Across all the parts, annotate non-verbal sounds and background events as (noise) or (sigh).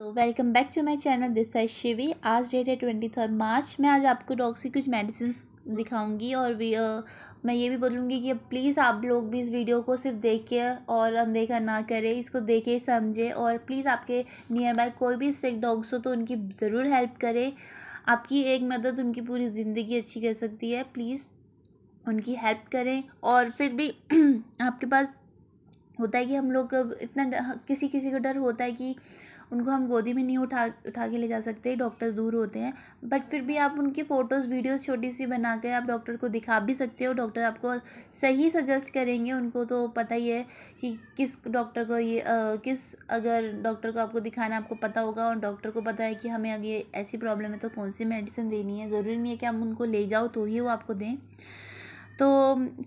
तो welcome back to my channel this है शिवी आज डेट है ट्वेंटी थर्ड मार्च मैं आज आपको डॉग से कुछ मेडिसिन दिखाऊंगी और भी, आ, मैं ये भी बोलूँगी कि प्लीज़ आप लोग भी इस वीडियो को सिर्फ देखिए और अनदेखा ना करें इसको देखे समझे और प्लीज़ आपके नियर बाय कोई भी सिक डॉग्स हो तो उनकी ज़रूर हेल्प करें आपकी एक मदद उनकी पूरी ज़िंदगी अच्छी कर सकती है प्लीज़ उनकी हेल्प करें और फिर भी (clears throat) आपके पास होता है कि हम लोग इतना किसी किसी को डर होता है कि उनको हम गोदी में नहीं उठा उठा के ले जा सकते डॉक्टर दूर होते हैं बट फिर भी आप उनकी फ़ोटोज़ वीडियोज़ छोटी सी बना कर आप डॉक्टर को दिखा भी सकते हो डॉक्टर आपको सही सजेस्ट करेंगे उनको तो पता ही है कि किस डॉक्टर को ये आ, किस अगर डॉक्टर को आपको दिखाना आपको पता होगा और डॉक्टर को पता है कि हमें अगर ये ऐसी प्रॉब्लम है तो कौन सी मेडिसिन देनी है ज़रूरी नहीं है कि आप उनको ले जाओ तो ही वो आपको दें तो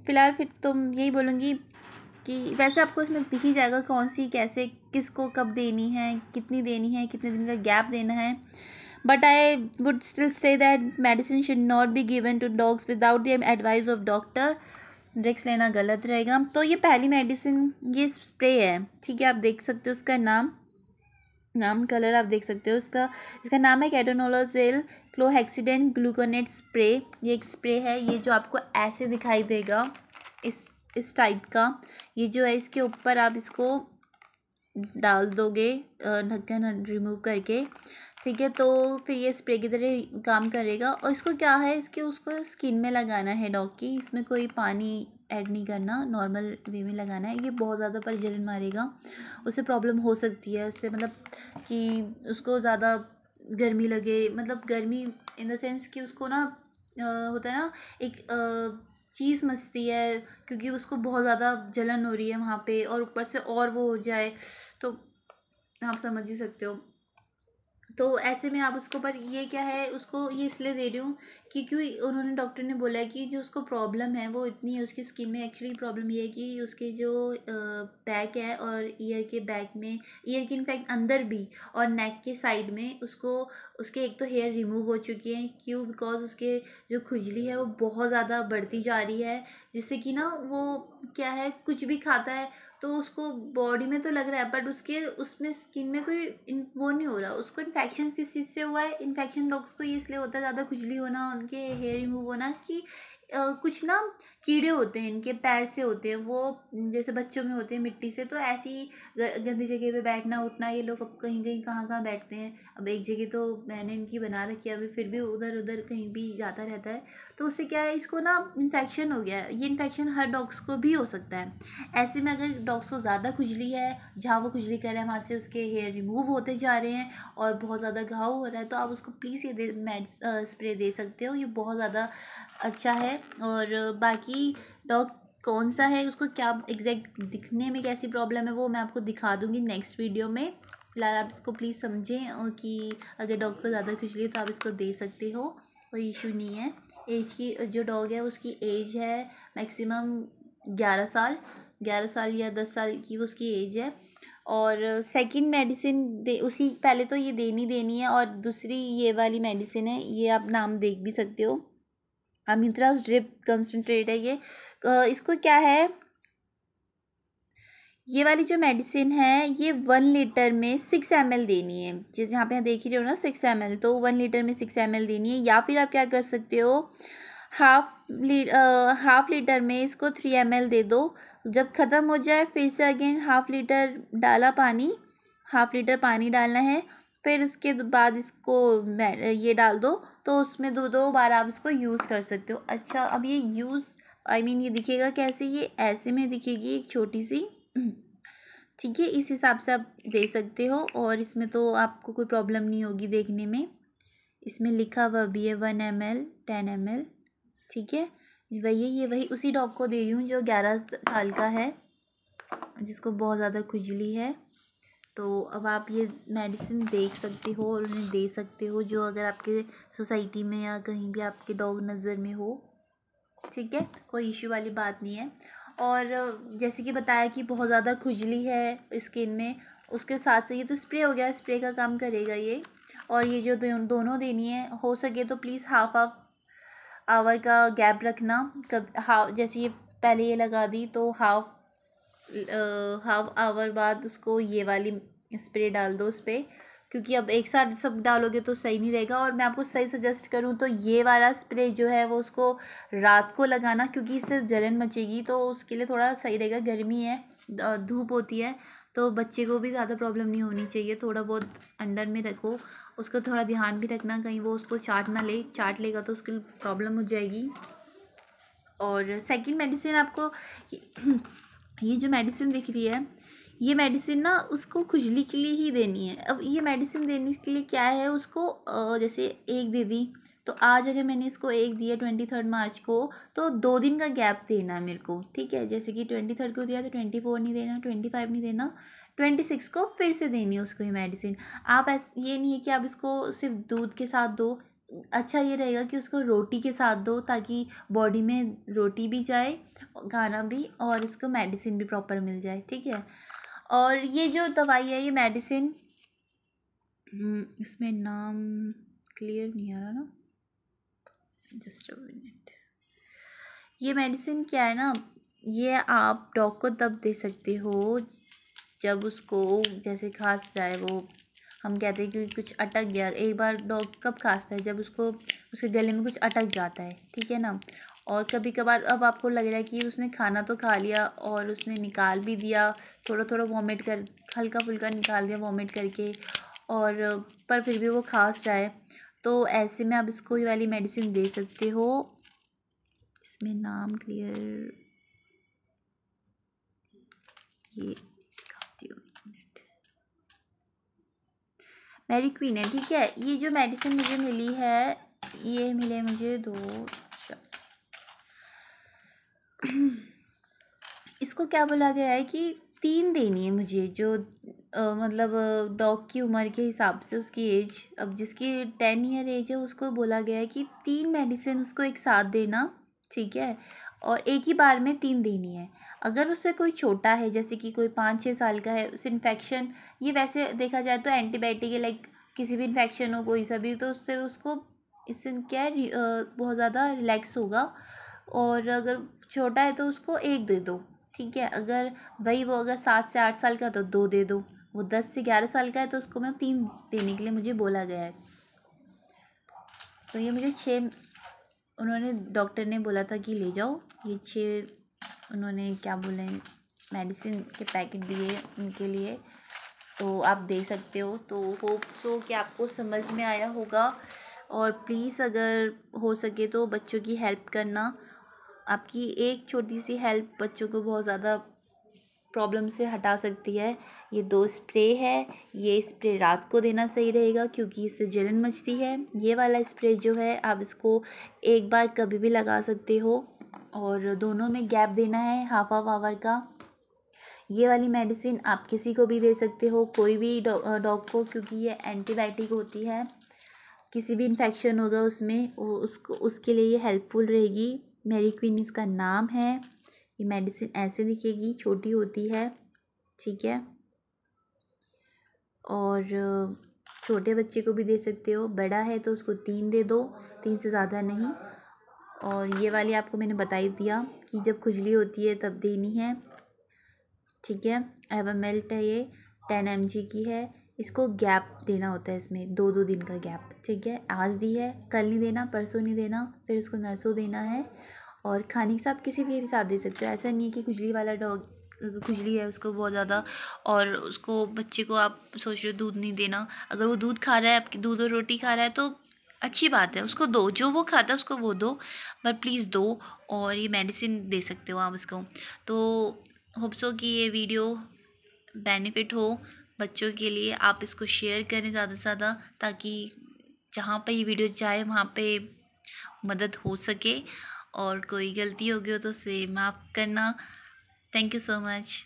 फ़िलहाल फिर तो यही बोलूँगी कि वैसे आपको इसमें दिख ही जाएगा कौन सी कैसे किसको कब देनी है कितनी देनी है कितने दिन का गैप देना है but I would still say that medicine should not be given to dogs without the advice of doctor ड्रिक्स लेना गलत रहेगा तो ये पहली मेडिसिन ये स्प्रे है ठीक है आप देख सकते हो उसका नाम नाम कलर आप देख सकते हो उसका इसका नाम है कैटोनोलोजेल क्लोहेक्सीडेंट ग्लूकोनेट स्प्रे ये एक स्प्रे है ये जो आपको ऐसे दिखाई देगा इस इस टाइप का ये जो है इसके ऊपर आप इसको डाल दोगे ढक्कन रिमूव करके ठीक है तो फिर ये स्प्रे की तरह काम करेगा और इसको क्या है इसके उसको स्किन में लगाना है डॉग की इसमें कोई पानी ऐड नहीं करना नॉर्मल वे में लगाना है ये बहुत ज़्यादा पर जलन मारेगा उससे प्रॉब्लम हो सकती है उससे मतलब कि उसको ज़्यादा गर्मी लगे मतलब गर्मी इन द सेंस कि उसको ना होता है ना एक आ, चीज़ मचती है क्योंकि उसको बहुत ज़्यादा जलन हो रही है वहाँ पे और ऊपर से और वो हो जाए तो आप समझ ही सकते हो तो ऐसे में आप उसको पर ये क्या है उसको ये इसलिए दे रही हूँ क्यों उन्होंने डॉक्टर ने बोला कि जो उसको प्रॉब्लम है वो इतनी है उसकी स्किन में एक्चुअली प्रॉब्लम ये है कि उसके जो बैक है और ईयर के बैक में ईयर के इनफैक्ट अंदर भी और नेक के साइड में उसको उसके एक तो हेयर रिमूव हो चुके हैं क्यों बिकॉज उसके जो खुजली है वो बहुत ज़्यादा बढ़ती जा रही है जिससे कि ना वो क्या है कुछ भी खाता है तो उसको बॉडी में तो लग रहा है बट उसके उसमें स्किन में कोई वो नहीं हो रहा उसको इन्फेक्शन किस चीज़ से हुआ है इन्फेक्शन डॉग्स को ये इसलिए होता है ज़्यादा खुजली होना उनके हेयर रिमूव होना कि कुछ ना कीड़े होते हैं इनके पैर से होते हैं वो जैसे बच्चों में होते हैं मिट्टी से तो ऐसी गंदी जगह पे बैठना उठना ये लोग अब कहीं कहीं कहाँ कहाँ बैठते हैं अब एक जगह तो मैंने इनकी बना रखी है अभी फिर भी उधर उधर कहीं भी जाता रहता है तो उससे क्या है इसको ना इन्फेक्शन हो गया ये इन्फेक्शन हर डॉग्स को भी हो सकता है ऐसे में अगर डॉग्स को ज़्यादा खुजली है जहाँ वो खुजली कर रहे हैं वहाँ से उसके हेयर रिमूव होते जा रहे हैं और बहुत ज़्यादा घाव हो रहा है तो आप उसको प्लीज़ ये दे मेड स्प्रे दे सकते हो ये बहुत ज़्यादा अच्छा है और बाकी कि डॉग कौन सा है उसको क्या एग्जैक्ट दिखने में कैसी प्रॉब्लम है वो मैं आपको दिखा दूँगी नेक्स्ट वीडियो में फिलहाल आप इसको प्लीज़ समझें और कि अगर डॉग को ज़्यादा लिए तो आप इसको दे सकते हो कोई इशू नहीं है एज की जो डॉग है उसकी एज है मैक्सिमम ग्यारह साल ग्यारह साल या दस साल की उसकी एज है और सेकंड मेडिसिन दे उसी पहले तो ये देनी देनी है और दूसरी ये वाली मेडिसिन है ये आप नाम देख भी सकते हो अमित्रास ड्रिप कंसनट्रेट है ये इसको क्या है ये वाली जो मेडिसिन है ये वन लीटर में सिक्स एम देनी है जैसे यहाँ पे देख ही रहे हो ना सिक्स एम तो वन लीटर में सिक्स एम देनी है या फिर आप क्या कर सकते हो हाफ ली हाफ लीटर में इसको थ्री एम दे दो जब ख़त्म हो जाए फिर से अगेन हाफ लीटर डाला पानी हाफ लीटर पानी डालना है फिर उसके बाद इसको ये डाल दो तो उसमें दो दो बार आप इसको यूज़ कर सकते हो अच्छा अब ये यूज़ आई मीन ये दिखेगा कैसे ये ऐसे में दिखेगी एक छोटी सी (clears throat) ठीक है इस हिसाब से आप दे सकते हो और इसमें तो आपको कोई प्रॉब्लम नहीं होगी देखने में इसमें लिखा हुआ भी है one M L ten M L ठीक है वही ये वही उसी डॉग को दे रही हूँ जो ग्यारह साल का है जिसको बहुत ज़्यादा खुजली है तो अब आप ये मेडिसिन देख सकते हो और उन्हें दे सकते हो जो अगर आपके सोसाइटी में या कहीं भी आपके डॉग नज़र में हो ठीक है कोई इश्यू वाली बात नहीं है और जैसे कि बताया कि बहुत ज़्यादा खुजली है स्किन में उसके साथ से ये तो स्प्रे हो गया स्प्रे का काम करेगा ये और ये जो दोनों देनी है हो सके तो प्लीज़ हाफ हाफ आवर का गैप रखना कब हाफ जैसे ये पहले ये लगा दी तो हाफ हाफ आवर बाद उसको ये वाली स्प्रे डाल दो उस पर क्योंकि अब एक साथ सब डालोगे तो सही नहीं रहेगा और मैं आपको सही सजेस्ट करूँ तो ये वाला स्प्रे जो है वो उसको रात को लगाना क्योंकि इससे जलन मचेगी तो उसके लिए थोड़ा सही रहेगा गर्मी है धूप होती है तो बच्चे को भी ज़्यादा प्रॉब्लम नहीं होनी चाहिए थोड़ा बहुत अंडर में रखो उसका थोड़ा ध्यान भी रखना कहीं वो उसको चाट ना ले चाट लेगा तो उसकी प्रॉब्लम हो जाएगी और सेकंड मेडिसिन आपको ये (clears throat) जो मेडिसिन दिख रही है ये मेडिसिन ना उसको खुजली के लिए ही देनी है अब ये मेडिसिन देने के लिए क्या है उसको जैसे एक दे दी तो आज अगर मैंने इसको एक दिया ट्वेंटी थर्ड मार्च को तो दो दिन का गैप देना है मेरे को ठीक है जैसे कि ट्वेंटी थर्ड को दिया तो ट्वेंटी फोर नहीं देना ट्वेंटी फाइव नहीं देना ट्वेंटी सिक्स को फिर से देनी है उसको ये मेडिसिन आप ऐसा ये नहीं है कि आप इसको सिर्फ दूध के साथ दो अच्छा ये रहेगा कि उसको रोटी के साथ दो ताकि बॉडी में रोटी भी जाए खाना भी और इसको मेडिसिन भी प्रॉपर मिल जाए ठीक है और ये जो दवाई है ये मेडिसिन हम्म, इसमें नाम क्लियर नहीं आ रहा ना जस्ट अ मिनट ये मेडिसिन क्या है ना ये आप डॉग को तब दे सकते हो जब उसको जैसे खास जाए वो हम कहते हैं कि कुछ अटक गया एक बार डॉग कब खासता है जब उसको उसके गले में कुछ अटक जाता है ठीक है ना और कभी कभार अब आपको लग रहा है कि उसने खाना तो खा लिया और उसने निकाल भी दिया थोड़ा थोड़ा वॉमिट कर हल्का फुल्का निकाल दिया वॉमिट करके और पर फिर भी वो खास रहा है तो ऐसे में आप इसको ये वाली मेडिसिन दे सकते हो इसमें नाम क्लियर ये मेरी क्वीन है ठीक है ये जो मेडिसिन मुझे मिली है ये मिले मुझे दो इसको क्या बोला गया है कि तीन देनी है मुझे जो आ, मतलब डॉग की उम्र के हिसाब से उसकी एज अब जिसकी टेन ईयर एज है उसको बोला गया है कि तीन मेडिसिन उसको एक साथ देना ठीक है और एक ही बार में तीन देनी है अगर उससे कोई छोटा है जैसे कि कोई पाँच छः साल का है उस इन्फेक्शन ये वैसे देखा जाए तो एंटीबायोटिक है लाइक किसी भी इन्फेक्शन हो कोई सा भी तो उससे उसको इससे क्या है बहुत ज़्यादा रिलैक्स होगा और अगर छोटा है तो उसको एक दे दो ठीक है अगर वही वो अगर सात से आठ साल का तो दो दे दो वो दस से ग्यारह साल का है तो उसको मैं तीन देने के लिए मुझे बोला गया है तो ये मुझे छः उन्होंने डॉक्टर ने बोला था कि ले जाओ ये छः उन्होंने क्या बोले मेडिसिन के पैकेट दिए उनके लिए तो आप दे सकते हो तो होप सो कि आपको समझ में आया होगा और प्लीज़ अगर हो सके तो बच्चों की हेल्प करना आपकी एक छोटी सी हेल्प बच्चों को बहुत ज़्यादा प्रॉब्लम से हटा सकती है ये दो स्प्रे है ये स्प्रे रात को देना सही रहेगा क्योंकि इससे जलन मचती है ये वाला स्प्रे जो है आप इसको एक बार कभी भी लगा सकते हो और दोनों में गैप देना है हाफ ऑफ आवर का ये वाली मेडिसिन आप किसी को भी दे सकते हो कोई भी डॉग को क्योंकि ये एंटीबायोटिक होती है किसी भी इन्फेक्शन होगा उसमें उसको उसके लिए ये हेल्पफुल रहेगी मेरी क्वीन इसका नाम है ये मेडिसिन ऐसे दिखेगी छोटी होती है ठीक है और छोटे बच्चे को भी दे सकते हो बड़ा है तो उसको तीन दे दो तीन से ज़्यादा नहीं और ये वाली आपको मैंने बता ही दिया कि जब खुजली होती है तब देनी है ठीक है एवमेल्ट है ये टेन एम की है इसको गैप देना होता है इसमें दो दो दिन का गैप ठीक है आज दी है कल नहीं देना परसों नहीं देना फिर उसको नर्सों देना है और खाने के साथ किसी भी साथ दे सकते हो ऐसा नहीं है कि खुजली वाला डॉग खुजली है उसको बहुत ज़्यादा और उसको बच्चे को आप सोच रहे हो दूध नहीं देना अगर वो दूध खा रहा है आपकी दूध और रोटी खा रहा है तो अच्छी बात है उसको दो जो वो खाता है उसको वो दो बट प्लीज़ दो और ये मेडिसिन दे सकते हो आप उसको तो होप्सो कि ये वीडियो बेनिफिट हो बच्चों के लिए आप इसको शेयर करें ज़्यादा से ज़्यादा ताकि जहाँ पे ये वीडियो जाए वहाँ पे मदद हो सके और कोई गलती हो गई हो तो उसे माफ़ करना थैंक यू सो मच